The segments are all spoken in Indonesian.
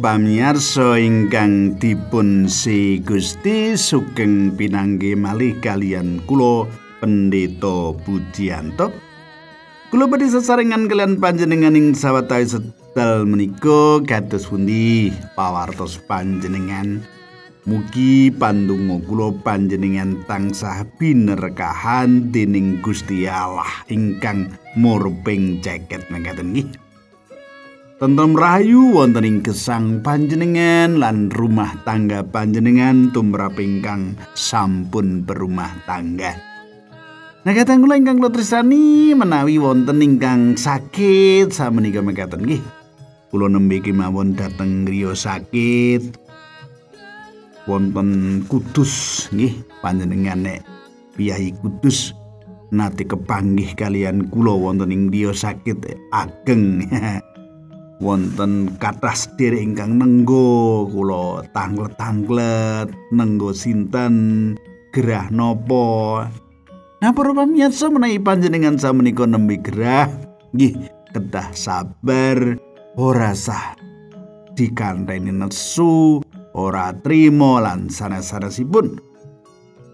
pamiyarsa ingkang dipun si Gusti sugeng pinanggi malih kalian kula Pendeta Budianto. Kula badhe sesarengan kalian panjenengan ing sawetawis setel menika kados pundi pawartos panjenengan Mugi pandungo kulo panjenengan tangsah binerkahan dening Gusti Allah ingkang murping ceket mengaten nggih. Tentrem rahayu wonten ing gesang panjenengan lan rumah tangga panjenengan tumrap ingkang sampun berumah tangga. Nah katang kula ingkang kula tresnani menawi wonten ingkang sakit samenika mekaten nggih. Kula nembe kemawon dhateng griya sakit. Wonten Kudus nggih panjenengan nek Piyahi Kudus nate kepanggih kalian kula wonten ing griya sakit eh, ageng. wonten kathah sedherek ingkang nenggo kula tanglet-tanglet nenggo sinten gerah nopo Nah para pamirsa menawi panjenengan sameneika nembe gerah nggih kedah sabar ora sah dikanteni nesu ora trimo lan sanes-sanesipun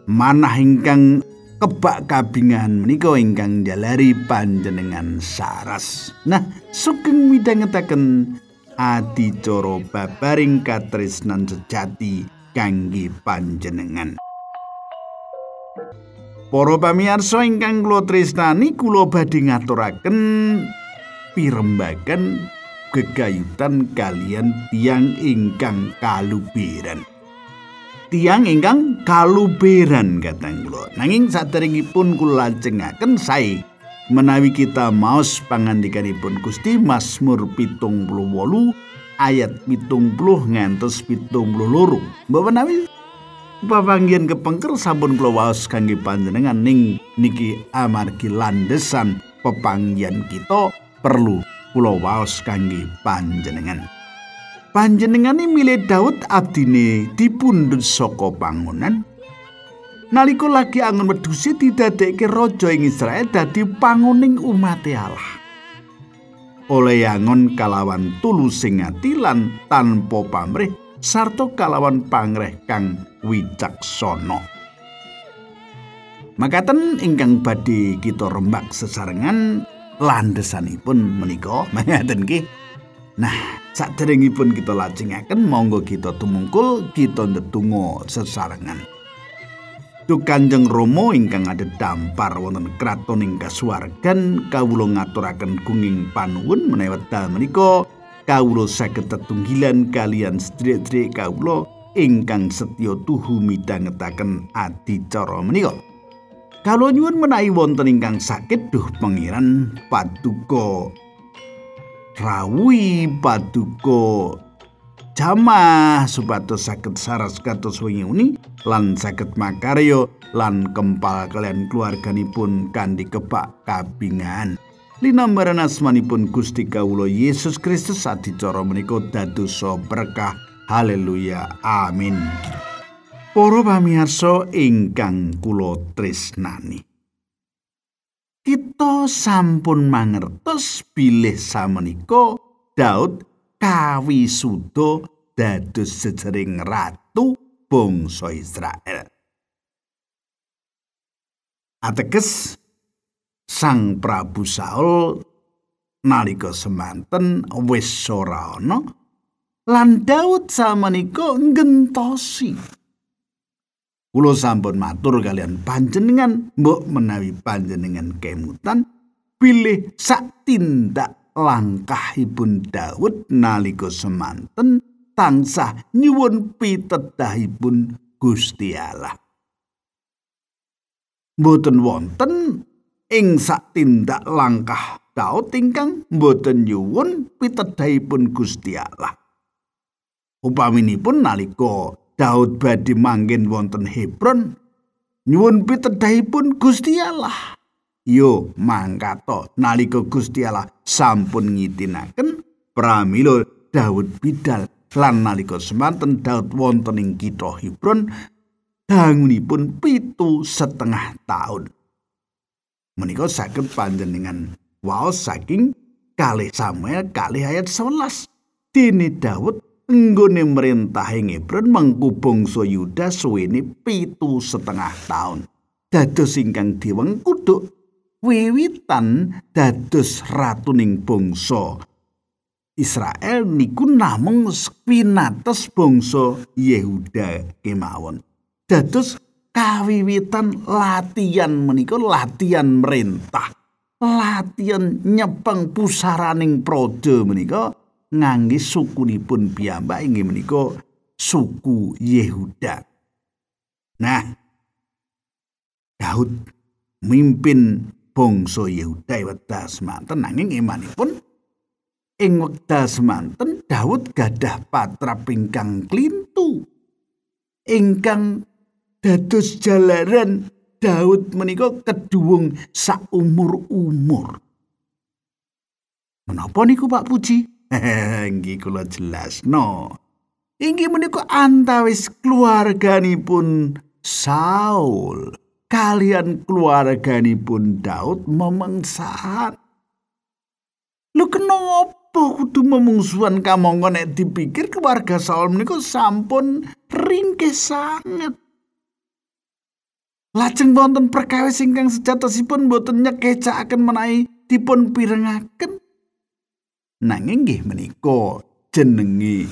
manah ingkang kebak kabingan menika ingkang njalari panjenengan saras. Nah, sugeng midhangetaken adicara babaring katresnan sejati kangge panjenengan. Para arso ingkang kula tresnani kula badhe ngaturaken pirembagan gegayutan kalian tiang ingkang kalubiran. tiang ingkang kaluberan katang kula. Nanging saderengipun kula lajengaken sae menawi kita maos pangandikanipun Gusti Mazmur 78 ayat 70 ngantos 72. Mbok menawi pepanggihan kepengker sampun kula waos kangge panjenengan ning niki amargi landesan pepanggihan kita perlu kula waos kangge panjenengan. panjenengane milih Daud abdine dipundhut soko pangunan nalika lagi angen wedhuse didadekke raja ing Israel dadi panguning umate Allah oleh angon kalawan tulusing ati lan tanpa pamrih sarta kalawan pangreh kang wicaksana Makaten ingkang badhe kita rembak sesarengan landesanipun menika mangaten nggih Nah, saderengipun kita lajengaken monggo kita tumungkul kita ndedonga sesarengan. Duh Kanjeng Rama ingkang ada dampar wonten kraton ing kasuwargan kawula ngaturaken kuning panuwun menawi wekdal menika kawula saged tetunggilan kalian sedherek-sedherek kawula ingkang setya tuhu midhangetaken adicara menika. Kalau nyuwun menawi wonten ingkang sakit duh pengiran paduka Rawi, paduka jamah supados saged saras kados wengi lan saged makarya lan kempal kalian keluarganipun kanthi kebak kabingan linambaran asmanipun Gusti kawula Yesus Kristus adicara menika dadosa berkah haleluya amin Poro pamirsa ingkang kulo tresnani kita sampun mangertos bilih samenika Daud kawisuda dados sejering ratu bangsa Israel. Ateges Sang Prabu Saul nalika semanten wis ora ana lan Daud samenika ngentosi kula sampun matur kalian panjenengan mbok menawi panjenengan kemutan pilih sak tindak langkahipun Daud nalika semanten tansah nyuwun pitedahipun Gusti Allah. Mboten wonten ing sak tindak langkah Daud ingkang mboten nyuwun pitedahipun Gusti Allah. Upaminipun nalika Daud badhe manggen wonten Hebron nyuwun pitedahipun Gusti Allah. Yo mangkato nalika Gusti Allah sampun ngitinaken pramila Daud bidal lan nalika semanten Daud wonten ing kitha Hebron dangunipun pitu setengah tahun. Menika saged panjenengan waos saking kalih samel, kalih ayat 11. Dini Daud nggone merintahing Hebron mengku bangsa Yuda suwene pitu setengah tahun. Dados ingkang diwengkuduk wiwitan dados ratu ning bangsa Israel niku namung spinates bangsa Yehuda kemawon. Dados kawiwitan latihan menika latihan merintah, latihan nyepeng pusaraning prode menika ngangge nipun piyambak inggih menika suku Yehuda. Nah, Daud mimpin bangsa Yehuda wekdal semanten nanging imanipun ing wekdal semanten Daud gadah patra pingkang klintu ingkang dados jalaran Daud menika keduwung saumur umur. Menapa niku Pak Puji? Inggih kula No. Inggih meniku antawis pun Saul kalian keluarga pun Daud memengsahan. Lu kenapa kudu memungsuan kamu nek dipikir keluarga Saul meniku sampun ringkih sangat. Lajeng wonten perkawis ingkang sejatosipun boten akan menaik dipun pirengaken. nanging nggih menika jenenge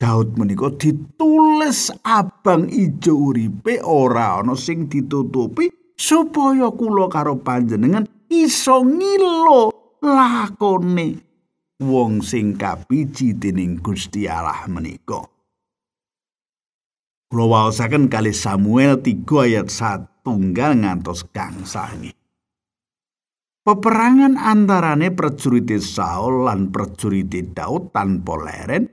Daud menika ditulis abang ijo uripe ora ana sing ditutupi supaya kula karo panjenengan iso ngilo lakone wong sing kapiji dening Gusti Allah menika. Kula kali Samuel 3 ayat 1 tunggal ngantos gangsa nggih. peperangan antarane prajurit Saul lan prajurit Daud tanpa leren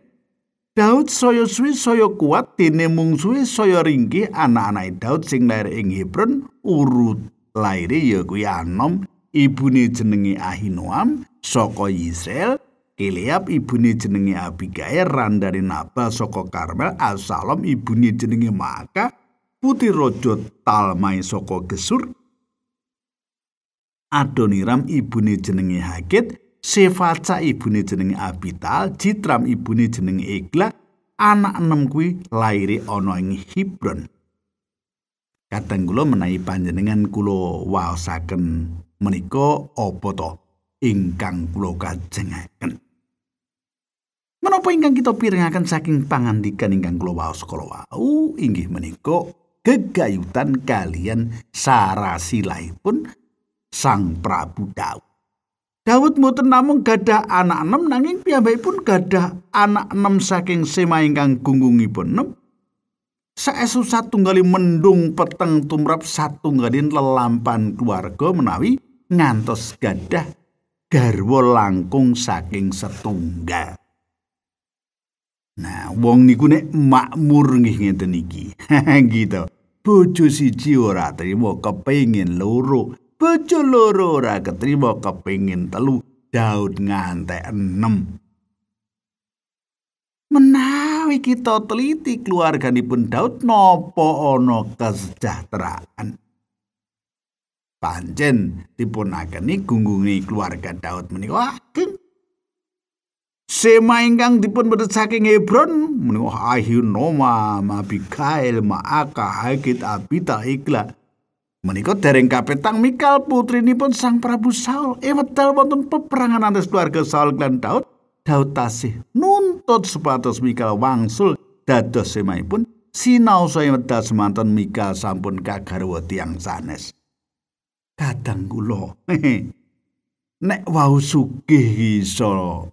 Daud saya suwi saya kuat dene mung suwi saya ringki anak-anak Daud sing lair ing Hebron urut laire ya kuwi Anom ibune Ahinoam saka Yisrael Eliab ibune jenenge Abigail ran dari Nabal saka Karmel Asalom ibune jenenge Maka putri raja Talmai saka Gesur Adoniram ibune jenenge Hakit, Sefaca ibune jenenge Abital, Jitram ibune jenenge Egla, anak enem kuwi laire ana ing Hebron. Kadang kula menawi panjenengan kula waosaken menika apa to ingkang kula kajengaken. Menapa ingkang kita pirengaken saking pangandikan ingkang kula waos kala wau inggih menika gegayutan kalian sarasilaipun Sang Prabu Daud. Daud mboten namung gadah anak enam nanging piyambakipun gadah anak enam saking Sema ingkang gunggungipun enem. Saestu satunggali mendung peteng tumrap satunggalin lelampan keluarga menawi ngantos gadah garwa langkung saking setunggal. Nah, wong niku nek makmur nggih ngeten iki. gitu. Bojo siji ora kepengen kepengin loro bojo loro ora ketrima kepingin telu Daud ngantek enem. Menawi kita teliti keluarganipun Daud nopo ono kesejahteraan. Pancen dipunakeni gunggungi keluarga Daud menika ageng. Sema ingkang dipun bedhet saking Hebron menika noma Mabikail, Maaka, hakit Abita, ikhlas Menikut dereng kapetang Mikal putri nipun sang Prabu Saul. Ewetel wonten peperangan antes keluarga Saul dan Daud. Daud tasih nuntut sepatus Mikal wangsul dados semaipun. Sinau saya wedal semantan Mikal sampun kagarwa tiang sanes. Kadang kulo. Nek wau sugih iso.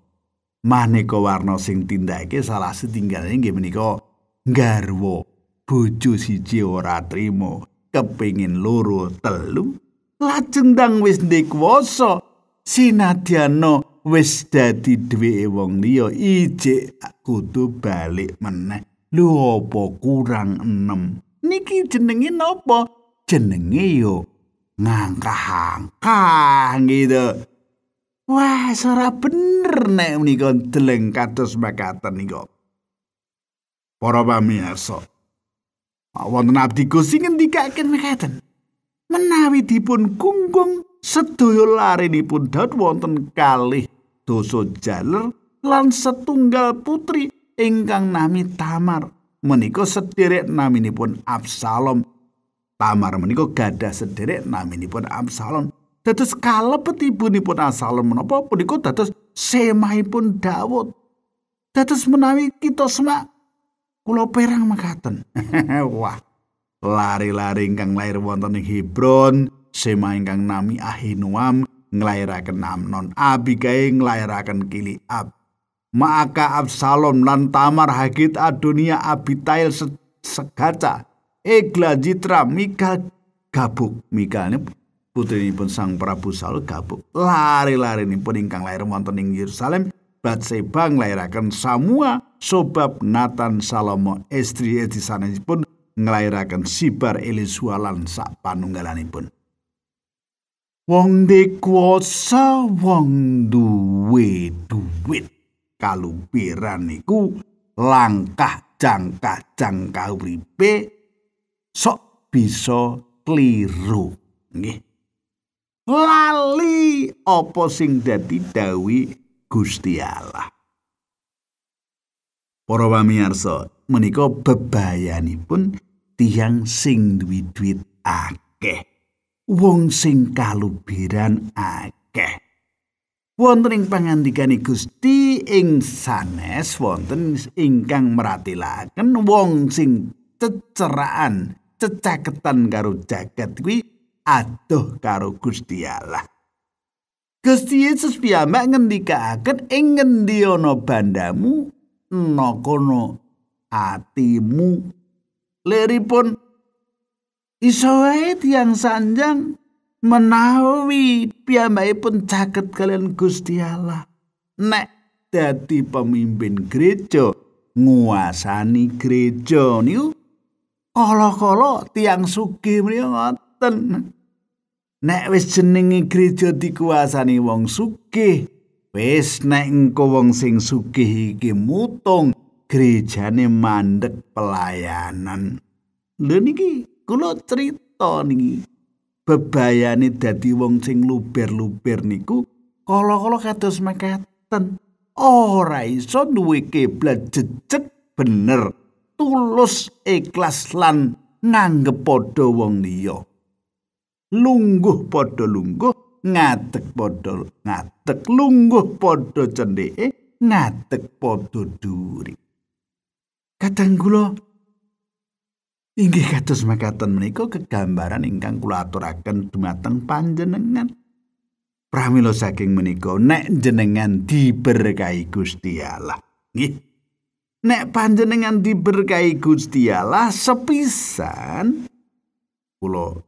Maneka warna sing tindake salah setinggalnya nggih menika garwa bojo siji ora trimo. kepingin loro telu lajeng dang wis ndekwasa sinadyano wis dadi dheweke wong liya aku kudu balik meneh lho apa kurang enem niki jenenge napa jenenge yo ngangkah-angkah gitu wah ora bener nek menika deleng kados makaten niku para pamirsa so. Ah, wonten abdi Gusti ngendikaken mekaten menawi dipun gunggung sedaya pun Daud wonten kalih dosa jaler lan setunggal putri ingkang nami Tamar menika sederek naminipun Absalom Tamar menika gadah sederek naminipun Absalom dados pun Absalom menapa punika dados semahipun Daud dados menawi kita semak Kulo perang mekaten. Wah, lari-lari ingkang lahir lair wonten ing Hebron, Sema ingkang nami Ahinuam nglairaken Amnon, Abigail nglairaken Ab Maka Absalom lan Tamar Hagit Adonia Abitail se Segaca Egla Jitra Mika Gabuk ini pun Sang Prabu Saul Gabuk lari-lari pun ingkang lahir wonten ing Yerusalem Batseba nglairaken Samua sobab Nathan Salomo istri etisanipun nglairaken Sibar Elisua lan sak panunggalanipun. Wong dikuasa wong duwe duit kalupiran niku langkah jangka jangka uripe sok bisa kliru. nggih lali apa sing dadi dawi Gusti Allah. Para pamirsa, menika bebayanipun tiyang sing duwi duit akeh. Wong sing kalubiran akeh. Wonten ing pangandikane Gusti ing sanes wonten ingkang meratilaken wong sing ceceraan, cecaketan karo jagat kuwi adoh karo Gusti Allah. Gusti Yesus piyambak ngendikaaken ing ngendi ana bandamu ana kono atimu leri iso wae tiyang sanjang menawi piyambakipun caket kalian Gusti Allah nek dadi pemimpin gereja nguasani gereja niku kala-kala tiyang sugih mriku ngoten nek wis jenenge gereja dikuasani wong sugih wis nek engko wong sing sugih iki mutung gerejane mandek pelayanan lho niki kula cerita niki bebayane dadi wong sing luber-luber niku kala-kala kados mekaten ora iso duwe kiblat jejeg bener tulus ikhlas lan nanggep padha wong liya lungguh padha lungguh ngadeg padha ngadeg lungguh padha cendheke ngadeg padha duri kadang kula inggih kados mekaten menika kegambaran ingkang kula aturaken dumateng panjenengan pramila saking menika nek jenengan diberkahi Gusti Allah nggih Nek panjenengan diberkahi Gusti Allah sepisan kula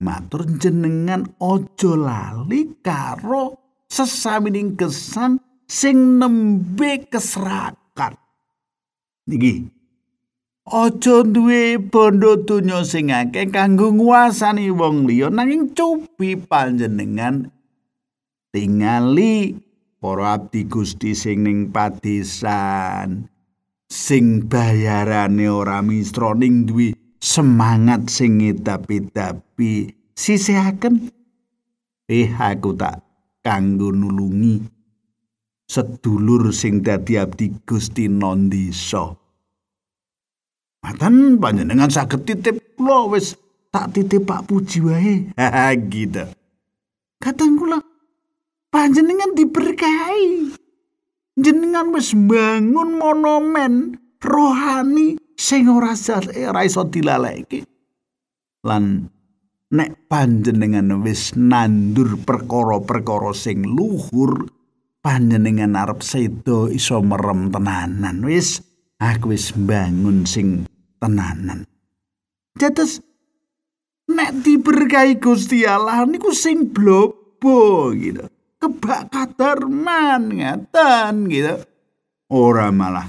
matur jenengan ojo lali karo sesamining kesan sing nembe keserakan niki ojo duwe bondo donya sing akeh kanggo nguasani wong liya nanging cupi panjenengan tingali para abdi Gusti sing ning padesan sing bayarane ora misra ning duwe semangat sing tapi dapi sisihaken eh, aku tak kanggo nulungi sedulur sing dadi abdi Gusti nandisa Matan panjenengan saged titip kula wis tak titip Pak Puji wae. Ha gitu. Katang kula panjenengan diberkahi. Jenengan wis bangun monumen rohani sing ora ora iso dilaleki lan nek panjenengan wis nandur perkara-perkara sing luhur panjenengan arep sedo iso merem tenanan wis aku wis bangun sing tenanan dados nek diberkahi Gusti Allah niku sing blobo gitu kebak kadarman ngaten gitu ora malah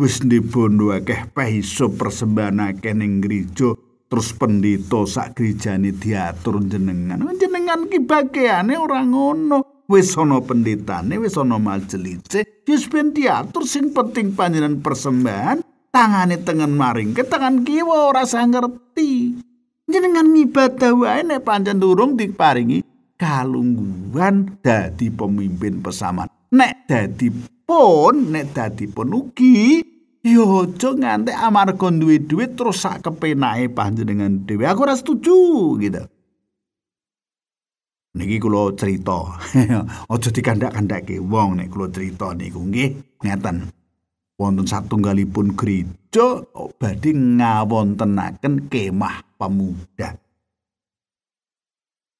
wis dibondo akeh pehiso persembahan akeh ning gereja terus pendeta sak gerejane diatur jenengan jenengan ki bagiane ora ngono wis ana pendetane wis ana majelise wis ben diatur sing penting panjenan persembahan tangane tengen maring ke tangan kiwa ora sangerti jenengan ngibadah wae nek pancen durung diparingi kalungguhan dadi pemimpin pesaman nek dadi pun nek dadi pun ugi Yo, ya aja nganti amarga duwe duit terus sak kepenahe panjenengan dhewe. Aku ora setuju gitu. Niki kula cerita. aja dikandak-kandake wong nek kula cerita niku nggih. Ngeten. Wonten satunggalipun gereja badhe ngawontenaken kemah pemuda.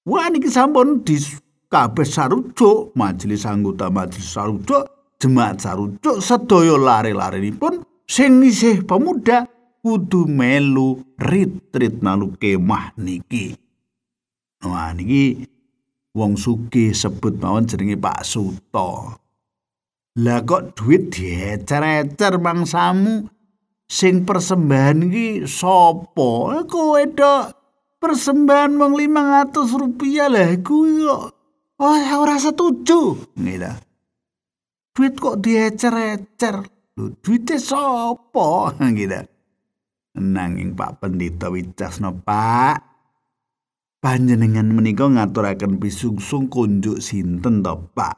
Wah niki sampun di kabeh sarujuk majelis anggota majelis sarujuk jemaat sarujuk sedaya lare-larenipun sing isih pemuda kudu melu retreat nalu kemah niki. Wah niki wong Suki sebut mawon jenenge Pak Suto. Lah kok duit diecer-ecer mangsamu sing persembahan iki sapa? Eh, kowe dok persembahan wong 500 rupiah lah kuwi kok oh, ora setuju. ngira Duit kok diecer-ecer. Duite sapa gitu. Nanging Pak Pendito Wicasno Pak. Panjenengan menika ngaturaken pisungsung kunjuk sinten to, Pak?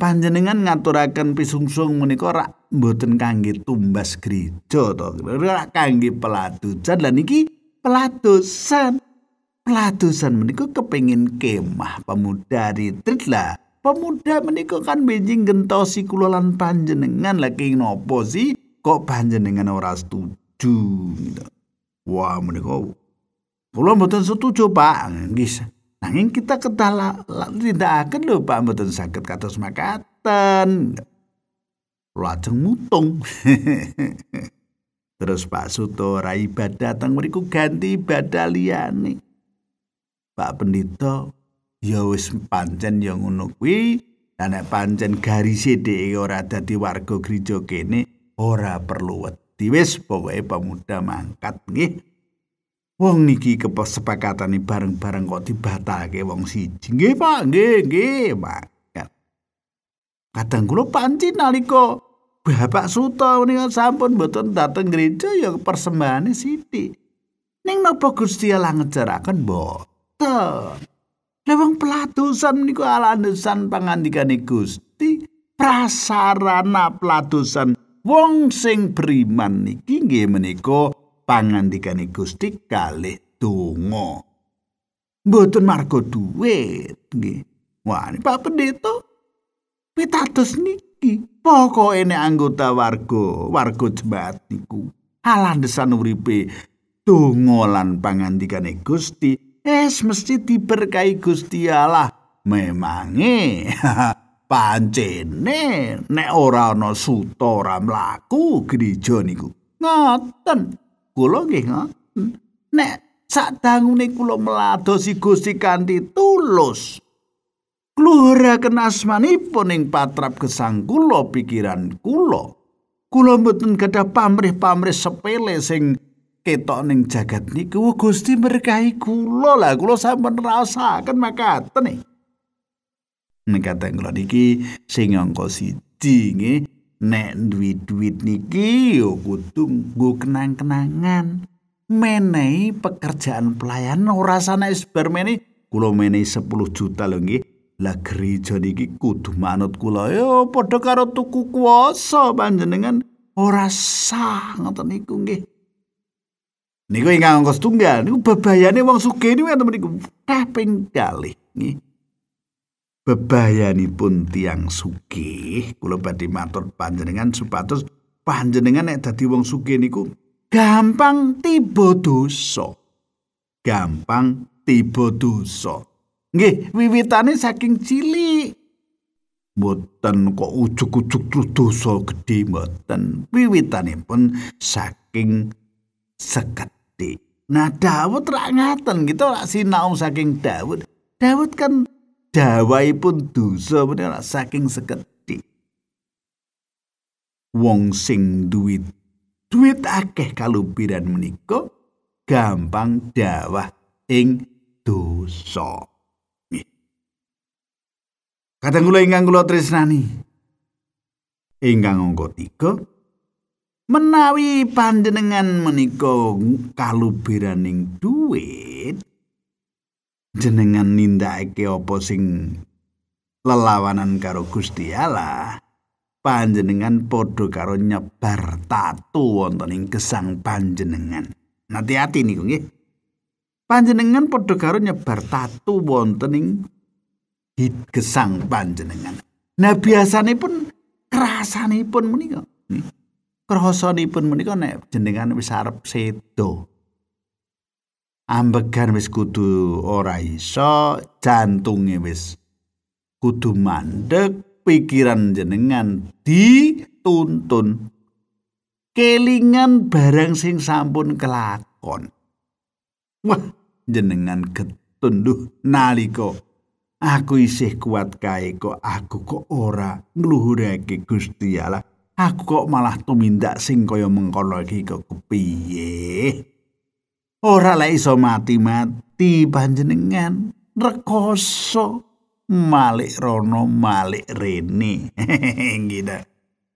Panjenengan ngaturaken pisungsung menika rak mboten kangi tumbas gereja to, rak kangi peladusan lan iki pelatusan, pelatusan menika kepengin kemah pemuda trit lah pemuda menika kan benjing gentosi kula panjenengan lagi nopo sih kok panjenengan ora setuju gitu. Wah menika kula mboten setuju Pak. Nggih. Nanging kita ketala akan lho Pak mboten sakit kados makaten. Lajeng mutung. Terus Pak Suto Rai ibadah datang mriku ganti ibadah liyane. Pak Pendito ya wis pancen ya ngono kuwi dan nek pancen garise dhek ora dadi warga gereja kene ora perlu wedi wis pokoke pemuda mangkat nggih Wong niki kesepakatane bareng-bareng kok dibatalke wong siji. Nggih Pak, nggih, nggih, mangkat. Kadang kula pancen nalika Bapak suta menika sampun mboten dateng gereja ya persembahane sithik. Ning napa Gusti Allah ngejaraken mboten. Lewang pelatusan niku ala andesan pangandikane Gusti prasarana pelatusan wong sing beriman niki nggih menika pangandikane Gusti kalih tungo Mboten margo duit nggih. Wah, ini Pak Pendeta pitados niki pokoke ini anggota warga, warga jemaat niku alandesan uripe tungolan lan pangandikane Gusti es mesti diberkahi Gusti Allah memange pancene nek ora ana suta ora mlaku gereja niku ngoten kula nggih ngoten nek sakdangune kula meladosi Gusti kanthi tulus kluhuraken asmanipun ing patrap gesang kula pikiran kula kula mboten kedap pamrih-pamrih sepele sing ketok ning jagat niku Gusti berkahi kula lah kula sampun rasaken makaten nih. Nek kata kula niki sing angka siji nggih nek duit duit niki yo ya kudu nggo kenang-kenangan. Menehi pekerjaan pelayanan ora sana isbar meni kula menehi 10 juta lho nggih. Lah gereja niki kudu manut kula yo ya, padha karo tuku kuasa panjenengan ora sah ngoten niku nggih niku ingat angka setunggal niku bebayani wong sugih ini, enten mriku kaping nih bebayani pun tiang suke. kula badi matur panjenengan Supatus panjenengan nek dadi wong sugih niku gampang tiba dosa. Gampang tiba dosa. Nggih, wiwitane saking cilik. Mboten kok ujug-ujug terus dosa gedhe mboten. pun saking seket gede. Nah Dawud rak ngaten gitu rak sinau saking Dawud. Dawud kan dawai pun dosa menika saking sekedhik. Wong sing duit, duit akeh kalupiran menika gampang dawah ing dosa. Kadang kula ingkang kula tresnani. Ingkang angka 3 Menawi panjenengan menika kalubiraning duit, jenengan nindakake apa sing lelawanan karo Gusti Allah, panjenengan padha karo nyebar tatu wonten ing gesang panjenengan. nanti hati niku nggih. Panjenengan padha karo nyebar tatu wonten ing hit gesang panjenengan. Nah biasane pun kerasane pun menika. Nih. Hmm. krahasanipun menika nek jenengan wis arep sedo ambegan wis kudu ora iso jantunge wis kudu mandek pikiran jenengan dituntun kelingan barang sing sampun kelakon wah jenengan ketunduh nalika aku isih kuat kae kok aku kok ora ngluhurake Gusti Allah Aku kok malah tumindak sing kaya mengkono iki kok kepiye? Ora lek iso mati-mati panjenengan rekoso malik rono malik rene. Gitu.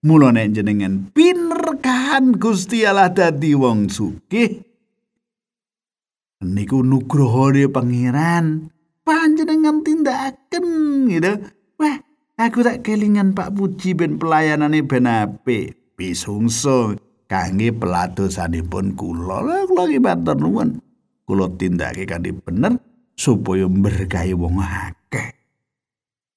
Mula nek jenengan pinrekahan Gusti Allah dadi wong sugih niku nugrohane pangeran panjenengan tindakan, gitu. Wah, Aku tak kelingan Pak Puji ben pelayanane ben apik, pisungsung kangge pelatusanipun kula. Lah kula iki matur nuwun. Kula tindakake kanthi bener supaya berkahi wong akeh.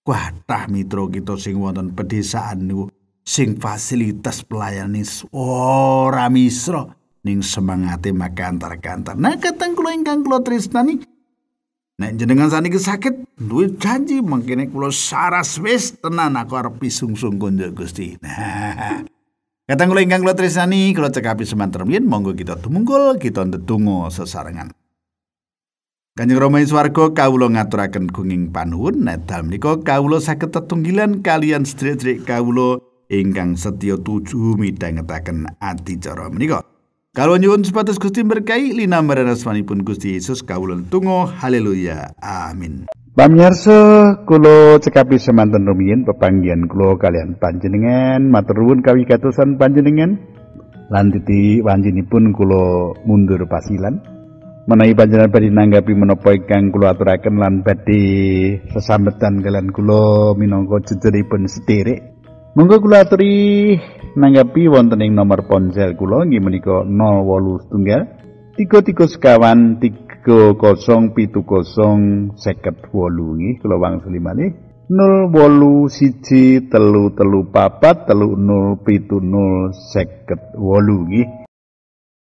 Kuatah mitra kita sing wonten pedesaan niku sing fasilitas pelayanan ora misra ning semangate makantar-kantar. Nah, kateng kula ingkang kula tresnani Nek jenengan saniki kesakit, duit janji mangkene kula saras wis tenan aku arep sung konjo Gusti. Kata nah, Katang kula ingkang kula tresnani kula cekapi semanten yen monggo kita tumungkul kita ndedonga sesarengan. Kanjeng Rama ing swarga kawula ngaturaken gunging panuwun nek dal menika kawula saged tetunggilan kalian sedherek kawula ingkang setya tuju midhangetaken adicara menika. Kalau nyuwun supados Gusti berkahi linambaran pun Gusti Yesus kawulan tungo haleluya amin Pamiyarsa kulo cekapi semantan rumiyin pepanggihan kulo kalian panjenengan matur nuwun kawigatosan panjenengan lan titi pun kulo mundur pasilan menawi panjenengan badhe nanggapi menapa ingkang kulo aturaken lan badhe sesambetan kalian kulo minangka jejeripun sederek Monggo kula aturi nanggapi wonten ing nomor ponsel kula nggih menika 08 tunggal 33 sekawan 30 58 nggih kula wangsuli malih 08 siji telu telu papat telu 0 pitu 0 58 nggih